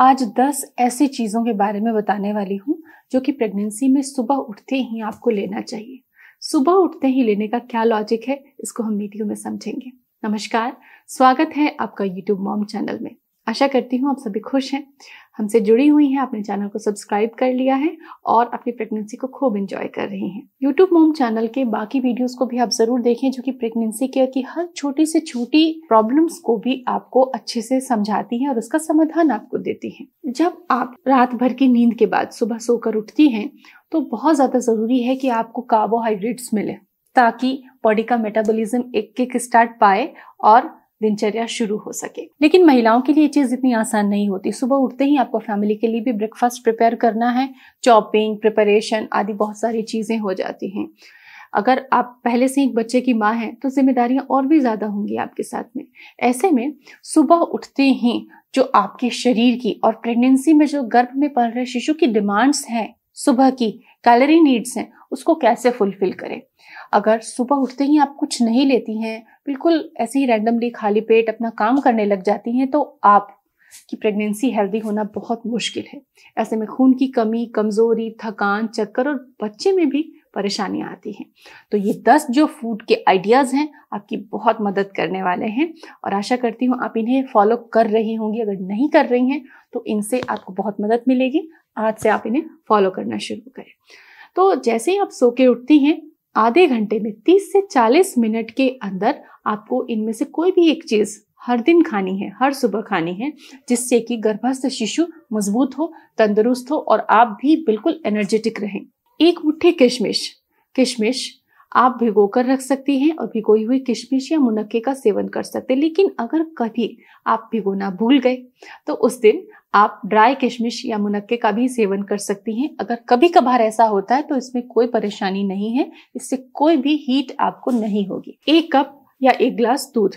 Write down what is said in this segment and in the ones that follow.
आज 10 ऐसी चीज़ों के बारे में बताने वाली हूँ जो कि प्रेगनेंसी में सुबह उठते ही आपको लेना चाहिए सुबह उठते ही लेने का क्या लॉजिक है इसको हम वीडियो में समझेंगे नमस्कार स्वागत है आपका यूट्यूब मॉम चैनल में आशा करती हूँ आप सभी खुश हैं हमसे जुड़ी हुई हैं अपने चैनल को सब्सक्राइब कर लिया है और अपनी प्रेगनेंसी को खूब एंजॉय कर रही हैं यूट्यूब मोम चैनल के बाकी वीडियोस को भी आप जरूर देखें जो कि प्रेगनेंसी केयर की हर छोटी से छोटी प्रॉब्लम्स को भी आपको अच्छे से समझाती है और उसका समाधान आपको देती है जब आप रात भर की नींद के बाद सुबह सोकर उठती हैं तो बहुत ज्यादा जरूरी है कि आपको कार्बोहाइड्रेट्स मिले ताकि बॉडी का मेटाबॉलिज्म एक किक स्टार्ट पाए और दिनचर्या शुरू हो सके लेकिन महिलाओं के लिए ये चीज़ इतनी आसान नहीं होती सुबह उठते ही आपको फैमिली के लिए भी ब्रेकफास्ट प्रिपेयर करना है चॉपिंग प्रिपरेशन आदि बहुत सारी चीज़ें हो जाती हैं अगर आप पहले से एक बच्चे की माँ हैं तो जिम्मेदारियाँ और भी ज़्यादा होंगी आपके साथ में ऐसे में सुबह उठते ही जो आपके शरीर की और प्रेगनेंसी में जो गर्भ में पड़ रहे शिशु की डिमांड्स हैं सुबह की कैलोरी नीड्स हैं उसको कैसे फुलफिल करें अगर सुबह उठते ही आप कुछ नहीं लेती हैं बिल्कुल ऐसे ही रैंडमली खाली पेट अपना काम करने लग जाती हैं तो आप कि प्रेगनेंसी हेल्दी होना बहुत मुश्किल है ऐसे में खून की कमी कमजोरी थकान चक्कर और बच्चे में भी परेशानियां आती हैं तो ये दस जो फूड के आइडियाज़ हैं आपकी बहुत मदद करने वाले हैं और आशा करती हूँ आप इन्हें फॉलो कर रही होंगी अगर नहीं कर रही हैं तो इनसे आपको बहुत मदद मिलेगी आज से आप इन्हें फॉलो करना शुरू करें तो जैसे ही आप सो के उठती हैं आधे घंटे में 30 से 40 मिनट के अंदर आपको इनमें से कोई भी एक चीज़ हर दिन खानी है हर सुबह खानी है जिससे कि गर्भस्थ शिशु मजबूत हो तंदुरुस्त हो और आप भी बिल्कुल एनर्जेटिक रहें एक मुट्ठी किशमिश किशमिश आप भिगो कर रख सकती हैं और भिगोई हुई किशमिश या मुनक्के का सेवन कर सकते हैं लेकिन अगर कभी आप भिगोना भूल गए तो उस दिन आप ड्राई किशमिश या मुनक्के का भी सेवन कर सकती हैं अगर कभी कभार ऐसा होता है तो इसमें कोई परेशानी नहीं है इससे कोई भी हीट आपको नहीं होगी एक कप या एक गिलास दूध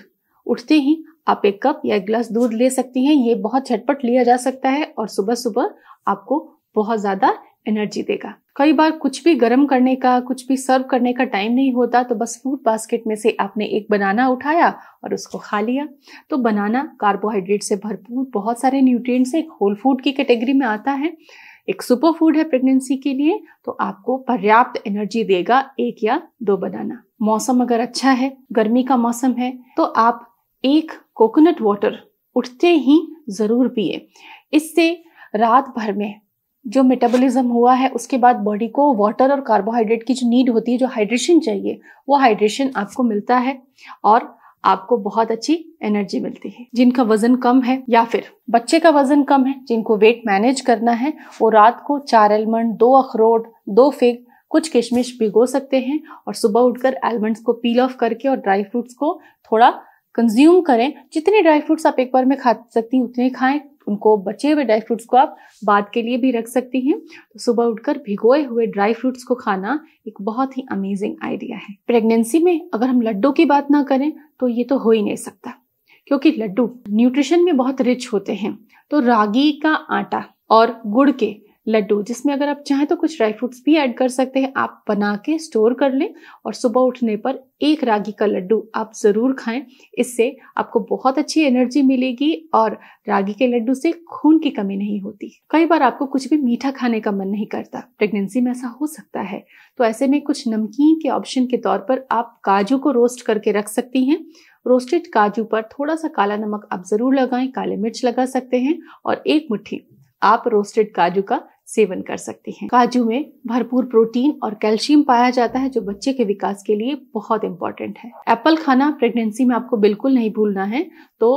उठते ही आप एक कप या एक गिलास दूध ले सकती हैं ये बहुत झटपट लिया जा सकता है और सुबह सुबह आपको बहुत ज़्यादा एनर्जी देगा कई बार कुछ भी गर्म करने का कुछ भी सर्व करने का टाइम नहीं होता तो बस फ्रूट बास्केट में से आपने एक बनाना उठाया और उसको खा लिया तो बनाना कार्बोहाइड्रेट से भरपूर बहुत सारे न्यूट्रिएंट्स से एक होल फूड की कैटेगरी में आता है एक सुपर फूड है प्रेगनेंसी के लिए तो आपको पर्याप्त एनर्जी देगा एक या दो बनाना मौसम अगर अच्छा है गर्मी का मौसम है तो आप एक कोकोनट वाटर उठते ही जरूर पिए इससे रात भर में जो मेटाबॉलिज्म हुआ है उसके बाद बॉडी को वाटर और कार्बोहाइड्रेट की जो नीड होती है जो हाइड्रेशन चाहिए वो हाइड्रेशन आपको मिलता है और आपको बहुत अच्छी एनर्जी मिलती है जिनका वजन कम है या फिर बच्चे का वजन कम है जिनको वेट मैनेज करना है वो रात को चार एलमंड दो अखरोट दो फिग कुछ किशमिश भिगो सकते हैं और सुबह उठकर एलमंड्स को पील ऑफ करके और ड्राई फ्रूट्स को थोड़ा कंज्यूम करें जितने ड्राई फ्रूट्स आप एक बार में खा सकती हैं उतने खाएं उनको बचे हुए ड्राई फ्रूट्स को आप बाद के लिए भी रख सकती हैं तो सुबह उठकर भिगोए हुए ड्राई फ्रूट्स को खाना एक बहुत ही अमेजिंग आइडिया है प्रेगनेंसी में अगर हम लड्डू की बात ना करें तो ये तो हो ही नहीं सकता क्योंकि लड्डू न्यूट्रिशन में बहुत रिच होते हैं तो रागी का आटा और गुड़ के लड्डू जिसमें अगर आप चाहें तो कुछ ड्राई फ्रूट्स भी ऐड कर सकते हैं आप बना के स्टोर कर लें और सुबह उठने पर एक रागी का लड्डू आप ज़रूर खाएं इससे आपको बहुत अच्छी एनर्जी मिलेगी और रागी के लड्डू से खून की कमी नहीं होती कई बार आपको कुछ भी मीठा खाने का मन नहीं करता प्रेगनेंसी में ऐसा हो सकता है तो ऐसे में कुछ नमकीन के ऑप्शन के तौर पर आप काजू को रोस्ट करके रख सकती हैं रोस्टेड काजू पर थोड़ा सा काला नमक आप ज़रूर लगाएं काले मिर्च लगा सकते हैं और एक मुट्ठी आप रोस्टेड काजू का सेवन कर सकते हैं काजू में भरपूर प्रोटीन और कैल्शियम पाया जाता है जो बच्चे के विकास के लिए बहुत इंपॉर्टेंट है एप्पल खाना प्रेगनेंसी में आपको बिल्कुल नहीं भूलना है तो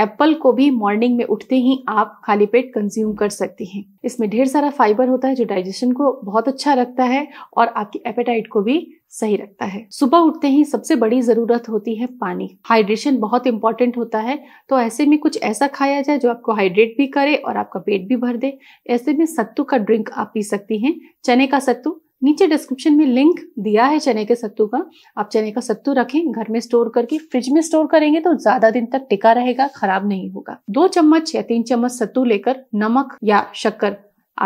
एप्पल को भी मॉर्निंग में उठते ही आप खाली पेट कंज्यूम कर सकती हैं इसमें ढेर सारा फाइबर होता है जो डाइजेशन को बहुत अच्छा रखता है और आपकी एपेटाइट को भी सही रखता है सुबह उठते ही सबसे बड़ी जरूरत होती है पानी हाइड्रेशन बहुत इंपॉर्टेंट होता है तो ऐसे में कुछ ऐसा खाया जाए जो आपको हाइड्रेट भी करे और आपका पेट भी भर दे ऐसे में सत्तू का ड्रिंक आप पी सकती हैं चने का सत्तू नीचे डिस्क्रिप्शन में लिंक दिया है चने के सत्तू का आप चने का सत्तू रखें घर में स्टोर करके फ्रिज में स्टोर करेंगे तो ज्यादा दिन तक टिका रहेगा खराब नहीं होगा दो चम्मच या तीन चम्मच सत्तू लेकर नमक या शक्कर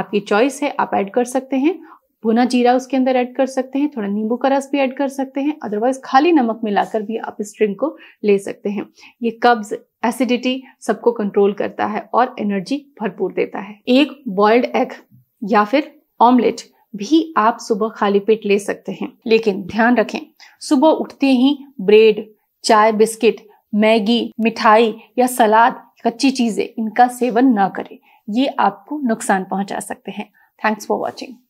आपकी चॉइस है आप ऐड कर सकते हैं भुना जीरा उसके अंदर ऐड कर सकते हैं थोड़ा नींबू का रस भी ऐड कर सकते हैं अदरवाइज खाली नमक मिलाकर भी आप इस ड्रिंक को ले सकते हैं ये कब्ज एसिडिटी सबको कंट्रोल करता है और एनर्जी भरपूर देता है एक बॉइल्ड एग या फिर ऑमलेट भी आप सुबह खाली पेट ले सकते हैं लेकिन ध्यान रखें सुबह उठते ही ब्रेड चाय बिस्किट मैगी मिठाई या सलाद कच्ची चीजें इनका सेवन ना करें ये आपको नुकसान पहुंचा सकते हैं थैंक्स फॉर वॉचिंग